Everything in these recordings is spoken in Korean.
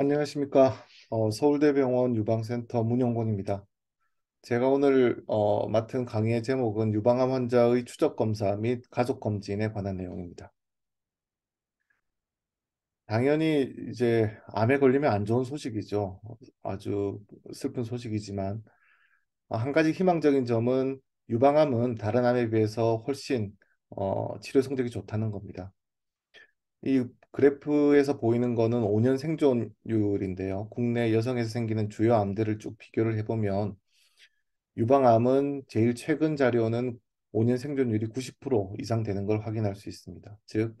안녕하십니까. 어, 서울대병원 유방센터 문용곤입니다 제가 오늘 어, 맡은 강의의 제목은 유방암 환자의 추적 검사 및 가족 검진에 관한 내용입니다. 당연히 이제 암에 걸리면 안 좋은 소식이죠. 아주 슬픈 소식이지만 한 가지 희망적인 점은 유방암은 다른 암에 비해서 훨씬 어, 치료 성적이 좋다는 겁니다. 이 그래프에서 보이는 거는 5년 생존율인데요. 국내 여성에서 생기는 주요 암들을 쭉 비교를 해보면 유방암은 제일 최근 자료는 5년 생존율이 90% 이상 되는 걸 확인할 수 있습니다. 즉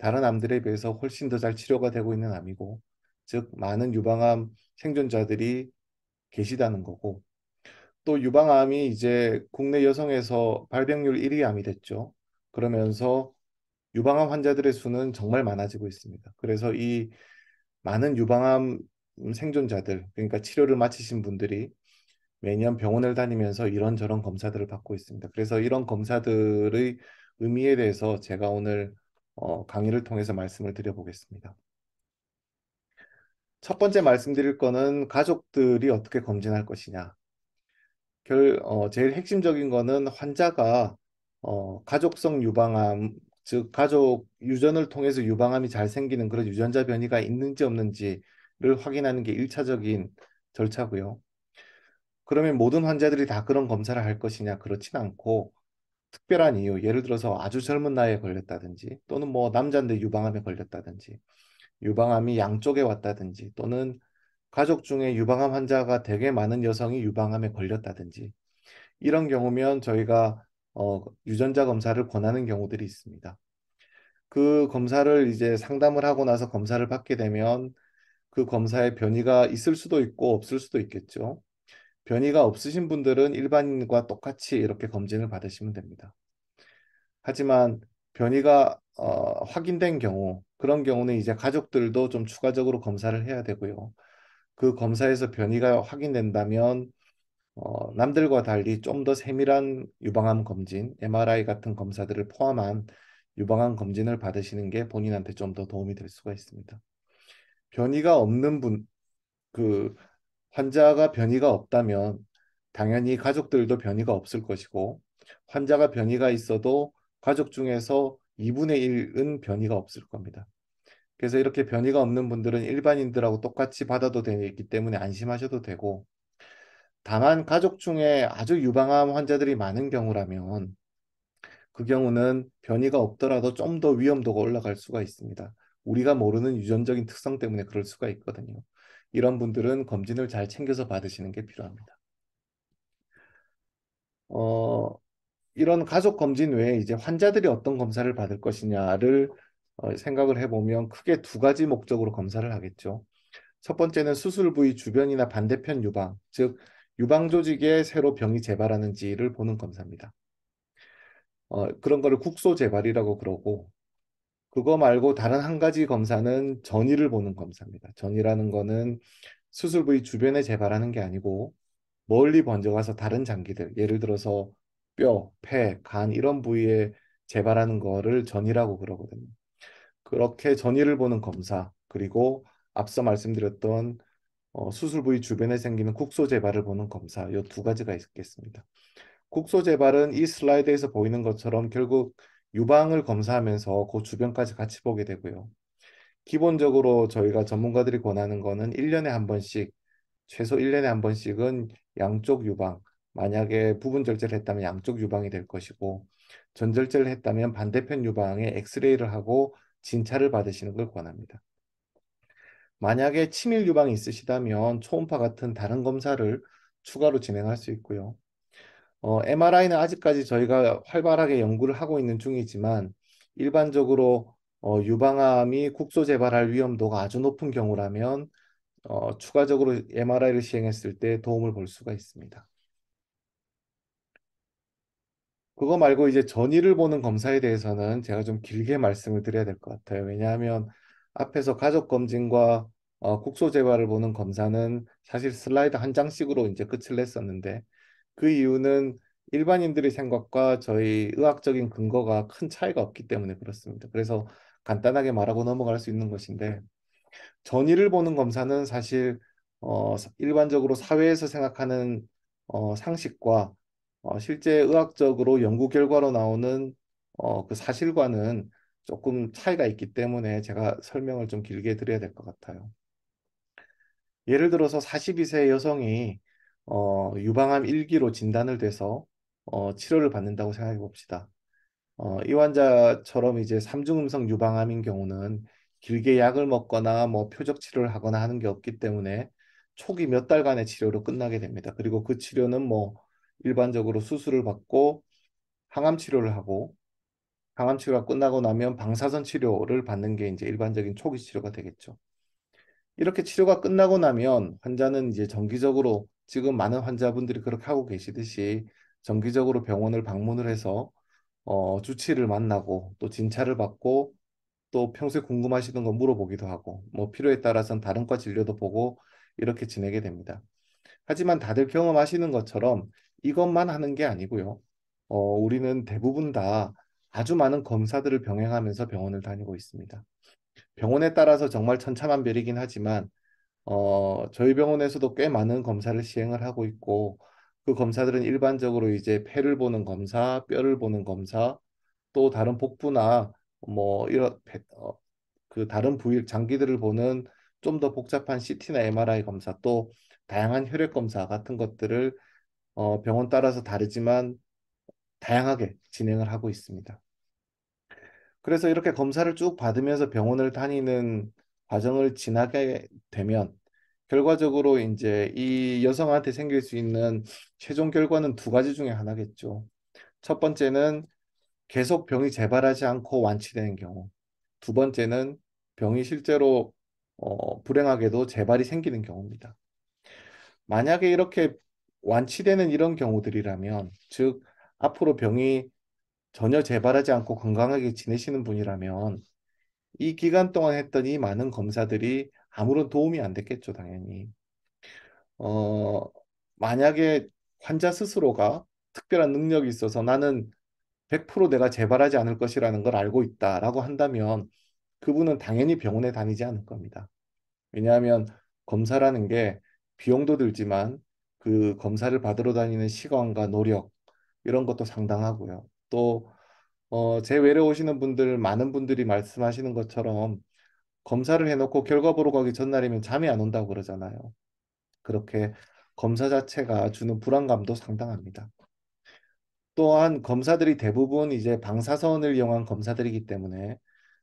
다른 암들에 비해서 훨씬 더 잘 치료가 되고 있는 암이고 즉 많은 유방암 생존자들이 계시다는 거고 또 유방암이 이제 국내 여성에서 발병률 1위 암이 됐죠. 그러면서 유방암 환자들의 수는 정말 많아지고 있습니다. 그래서 이 많은 유방암 생존자들, 그러니까 치료를 마치신 분들이 매년 병원을 다니면서 이런저런 검사들을 받고 있습니다. 그래서 이런 검사들의 의미에 대해서 제가 오늘 어, 강의를 통해서 말씀을 드려보겠습니다. 첫 번째 말씀드릴 거는 가족들이 어떻게 검진할 것이냐. 결, 어, 제일 핵심적인 거는 환자가 어, 가족성 유방암 즉 가족 유전을 통해서 유방암이 잘 생기는 그런 유전자 변이가 있는지 없는지를 확인하는 게 1차적인 절차고요. 그러면 모든 환자들이 다 그런 검사를 할 것이냐 그렇진 않고 특별한 이유 예를 들어서 아주 젊은 나이에 걸렸다든지 또는 뭐 남자인데 유방암에 걸렸다든지 유방암이 양쪽에 왔다든지 또는 가족 중에 유방암 환자가 되게 많은 여성이 유방암에 걸렸다든지 이런 경우면 저희가 어, 유전자 검사를 권하는 경우들이 있습니다. 그 검사를 이제 상담을 하고 나서 검사를 받게 되면 그 검사에 변이가 있을 수도 있고 없을 수도 있겠죠. 변이가 없으신 분들은 일반인과 똑같이 이렇게 검진을 받으시면 됩니다. 하지만 변이가 어, 확인된 경우 그런 경우는 이제 가족들도 좀 추가적으로 검사를 해야 되고요. 그 검사에서 변이가 확인된다면 어, 남들과 달리 좀 더 세밀한 유방암 검진, MRI 같은 검사들을 포함한 유방암 검진을 받으시는 게 본인한테 좀 더 도움이 될 수가 있습니다. 변이가 없는 분, 그 환자가 변이가 없다면 당연히 가족들도 변이가 없을 것이고 환자가 변이가 있어도 가족 중에서 2분의 1은 변이가 없을 겁니다. 그래서 이렇게 변이가 없는 분들은 일반인들하고 똑같이 받아도 되기 때문에 안심하셔도 되고 다만 가족 중에 아주 유방암 환자들이 많은 경우라면 그 경우는 변이가 없더라도 좀 더 위험도가 올라갈 수가 있습니다. 우리가 모르는 유전적인 특성 때문에 그럴 수가 있거든요. 이런 분들은 검진을 잘 챙겨서 받으시는 게 필요합니다. 어, 이런 가족 검진 외에 이제 환자들이 어떤 검사를 받을 것이냐를 어, 생각을 해보면 크게 두 가지 목적으로 검사를 하겠죠. 첫 번째는 수술 부위 주변이나 반대편 유방, 즉 유방 조직에 새로 병이 재발하는지를 보는 검사입니다. 어, 그런 거를 국소 재발이라고 그러고 그거 말고 다른 한 가지 검사는 전이를 보는 검사입니다. 전이라는 거는 수술 부위 주변에 재발하는 게 아니고 멀리 번져가서 다른 장기들, 예를 들어서 뼈, 폐, 간 이런 부위에 재발하는 거를 전이라고 그러거든요. 그렇게 전이를 보는 검사, 그리고 앞서 말씀드렸던 어, 수술 부위 주변에 생기는 국소 재발을 보는 검사 이 두 가지가 있겠습니다. 국소 재발은 이 슬라이드에서 보이는 것처럼 결국 유방을 검사하면서 그 주변까지 같이 보게 되고요. 기본적으로 저희가 전문가들이 권하는 거는 1년에 한 번씩 최소 1년에 한 번씩은 양쪽 유방 만약에 부분 절제를 했다면 양쪽 유방이 될 것이고 전절제를 했다면 반대편 유방에 엑스레이를 하고 진찰을 받으시는 걸 권합니다. 만약에 치밀 유방이 있으시다면 초음파 같은 다른 검사를 추가로 진행할 수 있고요. 어, MRI는 아직까지 저희가 활발하게 연구를 하고 있는 중이지만 일반적으로 어, 유방암이 국소 재발할 위험도가 아주 높은 경우라면 어, 추가적으로 MRI를 시행했을 때 도움을 볼 수가 있습니다. 그거 말고 이제 전이를 보는 검사에 대해서는 제가 좀 길게 말씀을 드려야 될 것 같아요. 왜냐하면 앞에서 가족 검진과 어, 국소 재발을 보는 검사는 사실 슬라이드 한 장씩으로 이제 끝을 냈었는데 그 이유는 일반인들의 생각과 저희 의학적인 근거가 큰 차이가 없기 때문에 그렇습니다. 그래서 간단하게 말하고 넘어갈 수 있는 것인데 전이를 보는 검사는 사실 어, 일반적으로 사회에서 생각하는 어, 상식과 어, 실제 의학적으로 연구 결과로 나오는 어, 그 사실과는 조금 차이가 있기 때문에 제가 설명을 좀 길게 드려야 될 것 같아요. 예를 들어서 42세 여성이 어, 유방암 1기로 진단을 돼서 어, 치료를 받는다고 생각해 봅시다. 어, 이 환자처럼 이제 삼중음성 유방암인 경우는 길게 약을 먹거나 뭐 표적 치료를 하거나 하는 게 없기 때문에 초기 몇 달간의 치료로 끝나게 됩니다. 그리고 그 치료는 뭐 일반적으로 수술을 받고 항암 치료를 하고 항암 치료가 끝나고 나면 방사선 치료를 받는 게 이제 일반적인 초기 치료가 되겠죠. 이렇게 치료가 끝나고 나면 환자는 이제 정기적으로 지금 많은 환자분들이 그렇게 하고 계시듯이 정기적으로 병원을 방문을 해서 어, 주치를 만나고 또 진찰을 받고 또 평소에 궁금하시던 거 물어보기도 하고 뭐 필요에 따라서는 다른 과 진료도 보고 이렇게 지내게 됩니다. 하지만 다들 경험하시는 것처럼 이것만 하는 게 아니고요. 어, 우리는 대부분 다 아주 많은 검사들을 병행하면서 병원을 다니고 있습니다. 병원에 따라서 정말 천차만별이긴 하지만 어, 저희 병원에서도 꽤 많은 검사를 시행을 하고 있고 그 검사들은 일반적으로 이제 폐를 보는 검사, 뼈를 보는 검사, 또 다른 복부나 뭐 이런 어, 그 다른 부위 장기들을 보는 좀 더 복잡한 CT나 MRI 검사 또 다양한 혈액 검사 같은 것들을 어, 병원 따라서 다르지만 다양하게 진행을 하고 있습니다. 그래서 이렇게 검사를 쭉 받으면서 병원을 다니는 과정을 지나게 되면 결과적으로 이제 이 여성한테 생길 수 있는 최종 결과는 두 가지 중에 하나겠죠. 첫 번째는 계속 병이 재발하지 않고 완치되는 경우. 두 번째는 병이 실제로 어, 불행하게도 재발이 생기는 경우입니다. 만약에 이렇게 완치되는 이런 경우들이라면, 즉 앞으로 병이 전혀 재발하지 않고 건강하게 지내시는 분이라면 이 기간 동안 했던 이 많은 검사들이 아무런 도움이 안 됐겠죠, 당연히. 어, 만약에 환자 스스로가 특별한 능력이 있어서 나는 100% 내가 재발하지 않을 것이라는 걸 알고 있다라고 한다면 그분은 당연히 병원에 다니지 않을 겁니다. 왜냐하면 검사라는 게 비용도 들지만 그 검사를 받으러 다니는 시간과 노력, 이런 것도 상당하고요. 또 어, 제 외래 오시는 분들 많은 분들이 말씀하시는 것처럼 검사를 해놓고 결과 보러 가기 전날이면 잠이 안 온다고 그러잖아요. 그렇게 검사 자체가 주는 불안감도 상당합니다. 또한 검사들이 대부분 이제 방사선을 이용한 검사들이기 때문에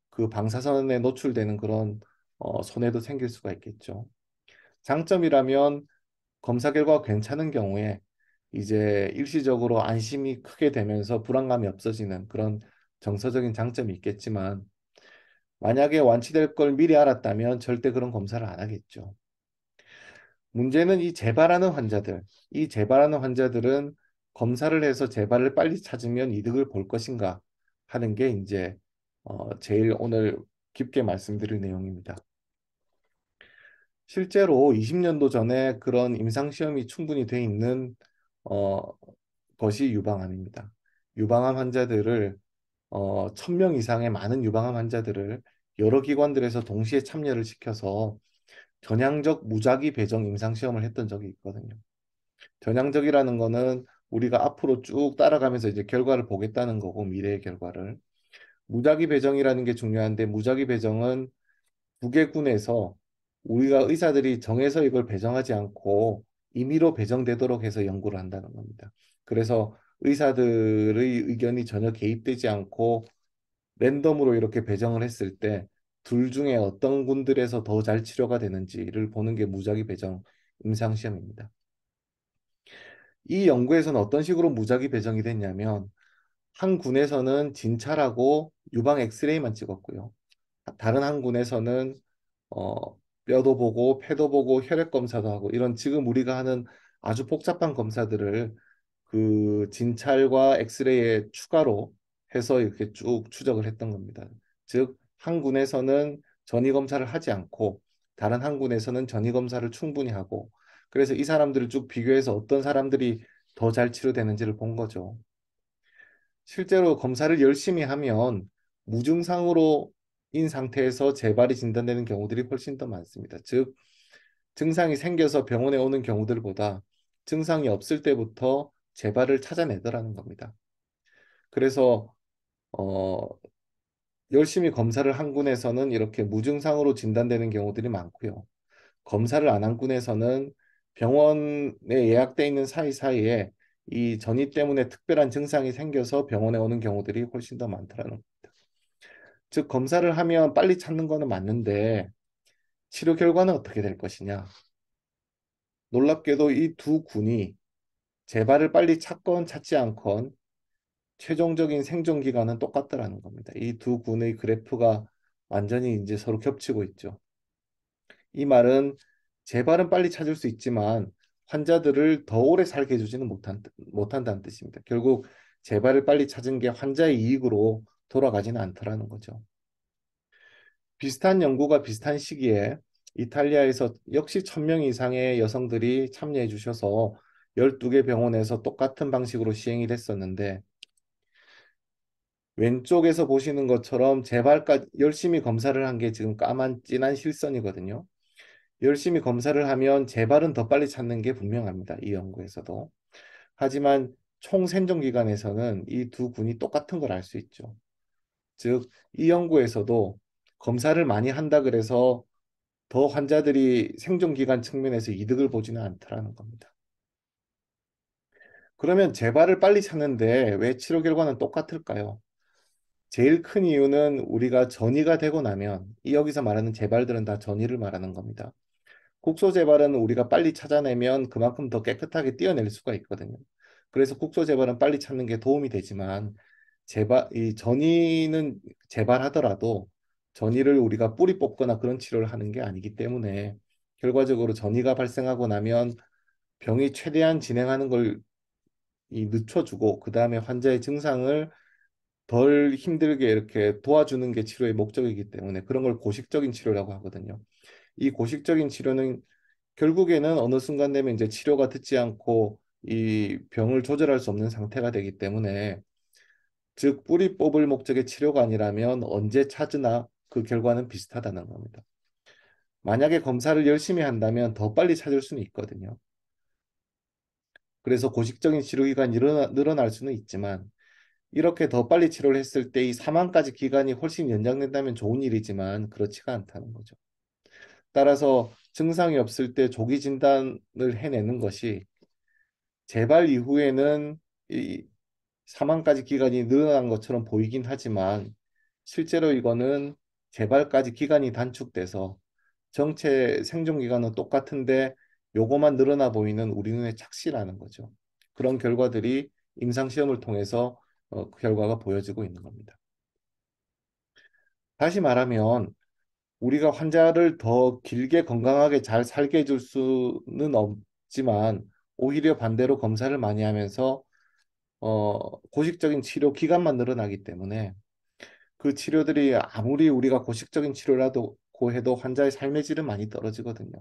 그 방사선에 노출되는 그런 어, 손해도 생길 수가 있겠죠. 장점이라면 검사 결과가 괜찮은 경우에 이제 일시적으로 안심이 크게 되면서 불안감이 없어지는 그런 정서적인 장점이 있겠지만 만약에 완치될 걸 미리 알았다면 절대 그런 검사를 안 하겠죠. 문제는 이 재발하는 환자들, 이 재발하는 환자들은 검사를 해서 재발을 빨리 찾으면 이득을 볼 것인가 하는 게 이제 어 제일 오늘 깊게 말씀드릴 내용입니다. 실제로 20년도 전에 그런 임상시험이 충분히 돼 있는 어, 것이 유방암입니다. 유방암 환자들을 어, 1000명 이상의 많은 유방암 환자들을 여러 기관들에서 동시에 참여를 시켜서 전향적 무작위 배정 임상시험을 했던 적이 있거든요. 전향적이라는 거는 우리가 앞으로 쭉 따라가면서 이제 결과를 보겠다는 거고 미래의 결과를 무작위 배정이라는 게 중요한데 무작위 배정은 두개 군에서 우리가 의사들이 정해서 이걸 배정하지 않고 임의로 배정되도록 해서 연구를 한다는 겁니다. 그래서 의사들의 의견이 전혀 개입되지 않고 랜덤으로 이렇게 배정을 했을 때 둘 중에 어떤 군들에서 더 잘 치료가 되는지를 보는 게 무작위 배정 임상 시험입니다. 이 연구에서는 어떤 식으로 무작위 배정이 됐냐면 한 군에서는 진찰하고 유방 엑스레이만 찍었고요. 다른 한 군에서는 어, 뼈도 보고 폐도 보고 혈액 검사도 하고 이런 지금 우리가 하는 아주 복잡한 검사들을 그 진찰과 엑스레이에 추가로 해서 이렇게 쭉 추적을 했던 겁니다. 즉 한 군에서는 전이 검사를 하지 않고 다른 한 군에서는 전이 검사를 충분히 하고 그래서 이 사람들을 쭉 비교해서 어떤 사람들이 더 잘 치료되는지를 본 거죠. 실제로 검사를 열심히 하면 무증상으로 인 상태에서 재발이 진단되는 경우들이 훨씬 더 많습니다. 즉 증상이 생겨서 병원에 오는 경우들보다 증상이 없을 때부터 재발을 찾아내더라는 겁니다. 그래서 어 열심히 검사를 한 군에서는 이렇게 무증상으로 진단되는 경우들이 많고요. 검사를 안 한 군에서는 병원에 예약돼 있는 사이사이에 이 전이 때문에 특별한 증상이 생겨서 병원에 오는 경우들이 훨씬 더 많더라는 겁니다. 즉 검사를 하면 빨리 찾는 거는 맞는데 치료 결과는 어떻게 될 것이냐. 놀랍게도 이 두 군이 재발을 빨리 찾건 찾지 않건 최종적인 생존 기간은 똑같다라는 겁니다. 이 두 군의 그래프가 완전히 이제 서로 겹치고 있죠. 이 말은 재발은 빨리 찾을 수 있지만 환자들을 더 오래 살게 해주지는 못한, 못한다는 뜻입니다. 결국 재발을 빨리 찾은 게 환자의 이익으로 돌아가지는 않더라는 거죠. 비슷한 연구가 비슷한 시기에 이탈리아에서 역시 천 명 이상의 여성들이 참여해 주셔서 12개 병원에서 똑같은 방식으로 시행이 됐었는데 왼쪽에서 보시는 것처럼 재발까지 열심히 검사를 한 게 지금 까만 진한 실선이거든요. 열심히 검사를 하면 재발은 더 빨리 찾는 게 분명합니다. 이 연구에서도. 하지만 총 생존 기간에서는 이 두 군이 똑같은 걸 알 수 있죠. 즉, 이 연구에서도 검사를 많이 한다 그래서 더 환자들이 생존 기간 측면에서 이득을 보지는 않더라는 겁니다. 그러면 재발을 빨리 찾는데 왜 치료 결과는 똑같을까요? 제일 큰 이유는 우리가 전이가 되고 나면 여기서 말하는 재발들은 다 전이를 말하는 겁니다. 국소 재발은 우리가 빨리 찾아내면 그만큼 더 깨끗하게 떼어낼 수가 있거든요. 그래서 국소 재발은 빨리 찾는 게 도움이 되지만 재발 이 전이는 재발하더라도 전이를 우리가 뿌리 뽑거나 그런 치료를 하는 게 아니기 때문에 결과적으로 전이가 발생하고 나면 병이 최대한 진행하는 걸 이 늦춰주고 그 다음에 환자의 증상을 덜 힘들게 이렇게 도와주는 게 치료의 목적이기 때문에 그런 걸 고식적인 치료라고 하거든요. 이 고식적인 치료는 결국에는 어느 순간 되면 이제 치료가 듣지 않고 이 병을 조절할 수 없는 상태가 되기 때문에 즉 뿌리 뽑을 목적의 치료가 아니라면 언제 찾으나 그 결과는 비슷하다는 겁니다. 만약에 검사를 열심히 한다면 더 빨리 찾을 수는 있거든요. 그래서 고식적인 치료 기간이 늘어날 수는 있지만 이렇게 더 빨리 치료를 했을 때 이 사망까지 기간이 훨씬 연장된다면 좋은 일이지만 그렇지가 않다는 거죠. 따라서 증상이 없을 때 조기 진단을 해내는 것이 재발 이후에는 이 사망까지 기간이 늘어난 것처럼 보이긴 하지만 실제로 이거는 개발까지 기간이 단축돼서 정체 생존 기간은 똑같은데 요거만 늘어나 보이는 우리 눈의 착시라는 거죠. 그런 결과들이 임상 시험을 통해서 어, 그 결과가 보여지고 있는 겁니다. 다시 말하면 우리가 환자를 더 길게 건강하게 잘 살게 해줄 수는 없지만 오히려 반대로 검사를 많이 하면서 어, 고식적인 치료 기간만 늘어나기 때문에 그 치료들이 아무리 우리가 고식적인 치료라도 고해도 환자의 삶의 질은 많이 떨어지거든요.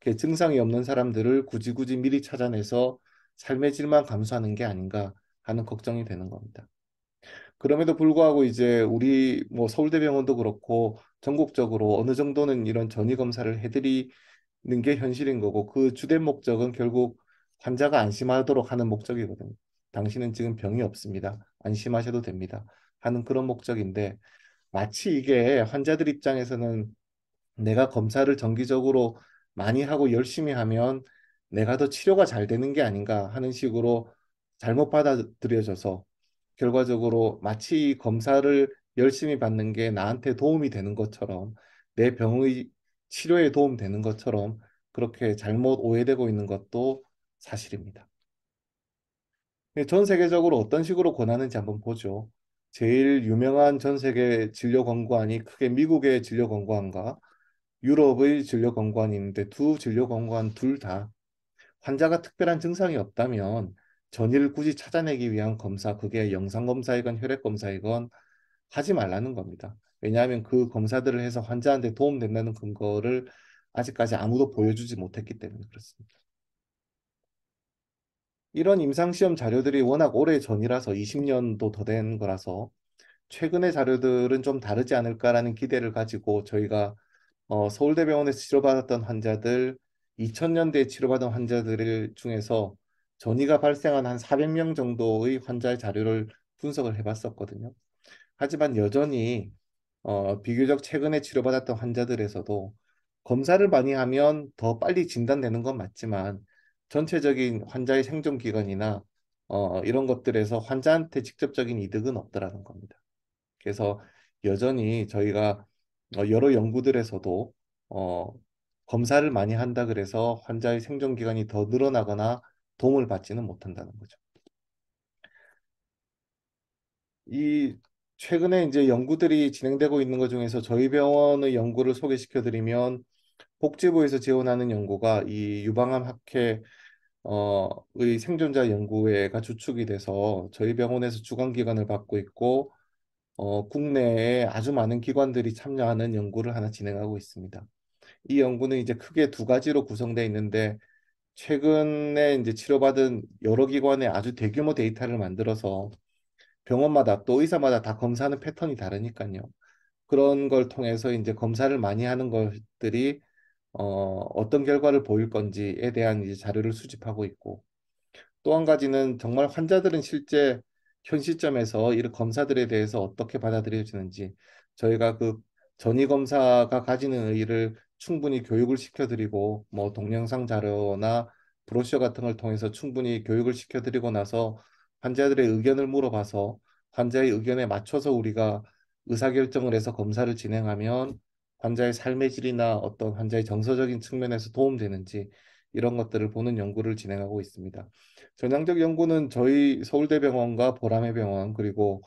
그 증상이 없는 사람들을 굳이 굳이 미리 찾아내서 삶의 질만 감소하는 게 아닌가 하는 걱정이 되는 겁니다. 그럼에도 불구하고 이제 우리 뭐 서울대병원도 그렇고 전국적으로 어느 정도는 이런 전이 검사를 해드리는 게 현실인 거고 그 주된 목적은 결국 환자가 안심하도록 하는 목적이거든요. 당신은 지금 병이 없습니다. 안심하셔도 됩니다. 하는 그런 목적인데 마치 이게 환자들 입장에서는 내가 검사를 정기적으로 많이 하고 열심히 하면 내가 더 치료가 잘 되는 게 아닌가 하는 식으로 잘못 받아들여져서 결과적으로 마치 검사를 열심히 받는 게 나한테 도움이 되는 것처럼 내 병의 치료에 도움 되는 것처럼 그렇게 잘못 오해되고 있는 것도 사실입니다. 네, 전 세계적으로 어떤 식으로 권하는지 한번 보죠. 제일 유명한 전 세계 진료 권고안이 크게 미국의 진료 권고안과 유럽의 진료 권고안이 있는데 두 진료 권고안 둘 다 환자가 특별한 증상이 없다면 전이를 굳이 찾아내기 위한 검사 그게 영상 검사이건 혈액 검사이건 하지 말라는 겁니다. 왜냐하면 그 검사들을 해서 환자한테 도움된다는 근거를 아직까지 아무도 보여주지 못했기 때문에 그렇습니다. 이런 임상시험 자료들이 워낙 오래 전이라서 20년도 더 된 거라서 최근의 자료들은 좀 다르지 않을까라는 기대를 가지고 저희가 어, 서울대병원에서 치료받았던 환자들 2000년대에 치료받은 환자들 중에서 전이가 발생한 한 400명 정도의 환자의 자료를 분석을 해봤었거든요. 하지만 여전히 어, 비교적 최근에 치료받았던 환자들에서도 검사를 많이 하면 더 빨리 진단되는 건 맞지만 전체적인 환자의 생존 기간이나 어, 이런 것들에서 환자한테 직접적인 이득은 없더라는 겁니다. 그래서 여전히 저희가 어, 여러 연구들에서도 어, 검사를 많이 한다 그래서 환자의 생존 기간이 더 늘어나거나 도움을 받지는 못한다는 거죠. 이 최근에 이제 연구들이 진행되고 있는 것 중에서 저희 병원의 연구를 소개시켜 드리면 복지부에서 지원하는 연구가 이 유방암 학회 어의 생존자 연구회가 주축이 돼서 저희 병원에서 주관 기관을 받고 있고 어, 국내에 아주 많은 기관들이 참여하는 연구를 하나 진행하고 있습니다. 이 연구는 이제 크게 두 가지로 구성되어 있는데 최근에 이제 치료받은 여러 기관의 아주 대규모 데이터를 만들어서 병원마다 또 의사마다 다 검사하는 패턴이 다르니까요. 그런 걸 통해서 이제 검사를 많이 하는 것들이 어, 어떤 결과를 보일 건지에 대한 이제 자료를 수집하고 있고 또 한 가지는 정말 환자들은 실제 현 시점에서 이런 검사들에 대해서 어떻게 받아들여지는지 저희가 그 전이 검사가 가지는 의의를 충분히 교육을 시켜드리고 뭐 동영상 자료나 브로셔 같은 걸 통해서 충분히 교육을 시켜드리고 나서 환자들의 의견을 물어봐서 환자의 의견에 맞춰서 우리가 의사결정을 해서 검사를 진행하면 환자의 삶의 질이나 어떤 환자의 정서적인 측면에서 도움되는지 이런 것들을 보는 연구를 진행하고 있습니다. 전향적 연구는 저희 서울대병원과 보람의병원 그리고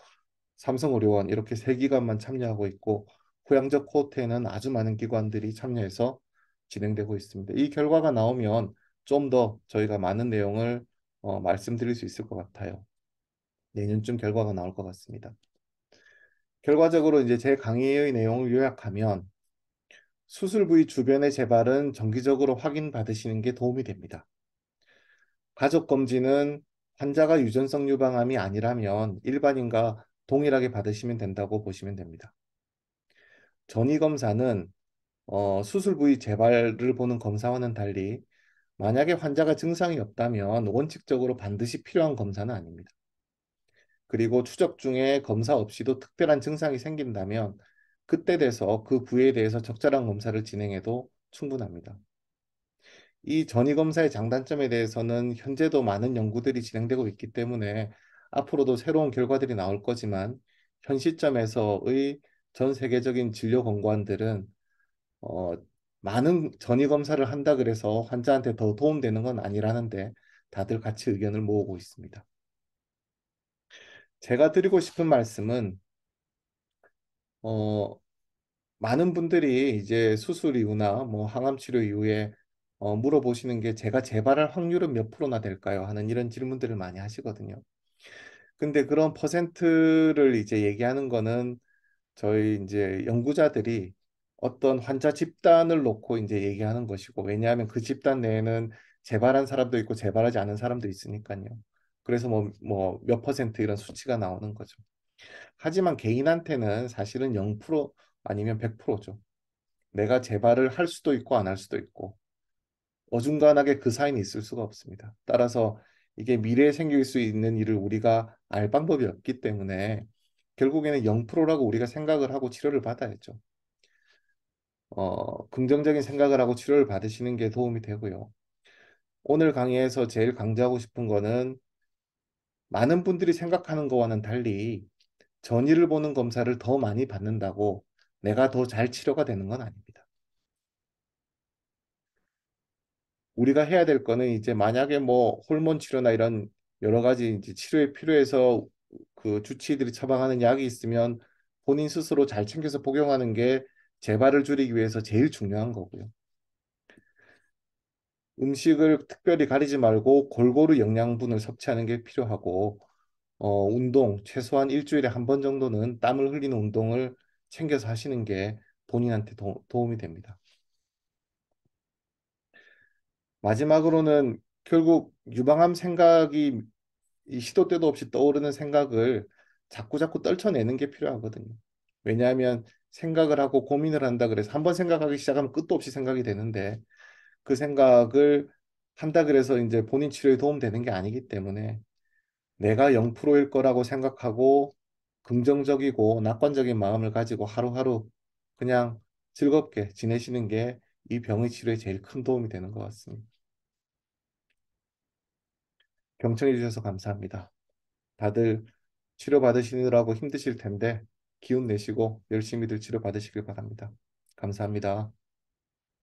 삼성의료원 이렇게 세 기관만 참여하고 있고 후향적 코호트에는 아주 많은 기관들이 참여해서 진행되고 있습니다. 이 결과가 나오면 좀 더 저희가 많은 내용을 어, 말씀드릴 수 있을 것 같아요. 내년쯤 결과가 나올 것 같습니다. 결과적으로 이제 제 강의의 내용을 요약하면 수술 부위 주변의 재발은 정기적으로 확인받으시는 게 도움이 됩니다. 가족 검진은 환자가 유전성 유방암이 아니라면 일반인과 동일하게 받으시면 된다고 보시면 됩니다. 전이 검사는 어, 수술 부위 재발을 보는 검사와는 달리 만약에 환자가 증상이 없다면 원칙적으로 반드시 필요한 검사는 아닙니다. 그리고 추적 중에 검사 없이도 특별한 증상이 생긴다면 그때 돼서 그 부위에 대해서 적절한 검사를 진행해도 충분합니다. 이 전이 검사의 장단점에 대해서는 현재도 많은 연구들이 진행되고 있기 때문에 앞으로도 새로운 결과들이 나올 거지만 현 시점에서의 전 세계적인 진료 권고안들은 어, 많은 전이 검사를 한다 그래서 환자한테 더 도움되는 건 아니라는데 다들 같이 의견을 모으고 있습니다. 제가 드리고 싶은 말씀은 어, 많은 분들이 이제 수술 이후나 뭐 항암 치료 이후에 어, 물어보시는 게 제가 재발할 확률은 몇 프로나 될까요? 하는 이런 질문들을 많이 하시거든요. 근데 그런 퍼센트를 이제 얘기하는 거는 저희 이제 연구자들이 어떤 환자 집단을 놓고 이제 얘기하는 것이고 왜냐하면 그 집단 내에는 재발한 사람도 있고 재발하지 않은 사람도 있으니까요. 그래서 뭐 뭐 몇 퍼센트 이런 수치가 나오는 거죠. 하지만 개인한테는 사실은 0% 아니면 100%죠. 내가 재발을 할 수도 있고 안 할 수도 있고 어중간하게 그 사이는 있을 수가 없습니다. 따라서 이게 미래에 생길 수 있는 일을 우리가 알 방법이 없기 때문에 결국에는 0%라고 우리가 생각을 하고 치료를 받아야죠. 어, 긍정적인 생각을 하고 치료를 받으시는 게 도움이 되고요. 오늘 강의에서 제일 강조하고 싶은 거는 많은 분들이 생각하는 거와는 달리 전이를 보는 검사를 더 많이 받는다고 내가 더 잘 치료가 되는 건 아닙니다. 우리가 해야 될 거는 이제 만약에 뭐 호르몬 치료나 이런 여러 가지 이제 치료에 필요해서 그 주치의들이 처방하는 약이 있으면 본인 스스로 잘 챙겨서 복용하는 게 재발을 줄이기 위해서 제일 중요한 거고요. 음식을 특별히 가리지 말고 골고루 영양분을 섭취하는 게 필요하고 어, 운동 최소한 일주일에 한 번 정도는 땀을 흘리는 운동을 챙겨서 하시는 게 본인한테 도, 도움이 됩니다. 마지막으로는 결국 유방암 생각이 시도 때도 없이 떠오르는 생각을 자꾸자꾸 떨쳐내는 게 필요하거든요. 왜냐하면 생각을 하고 고민을 한다 그래서 한 번 생각하기 시작하면 끝도 없이 생각이 되는데 그 생각을 한다 그래서 이제 본인 치료에 도움되는 게 아니기 때문에 내가 0%일 거라고 생각하고 긍정적이고 낙관적인 마음을 가지고 하루하루 그냥 즐겁게 지내시는 게 이 병의 치료에 제일 큰 도움이 되는 것 같습니다. 경청해 주셔서 감사합니다. 다들 치료받으시느라고 힘드실 텐데 기운 내시고 열심히들 치료받으시길 바랍니다. 감사합니다.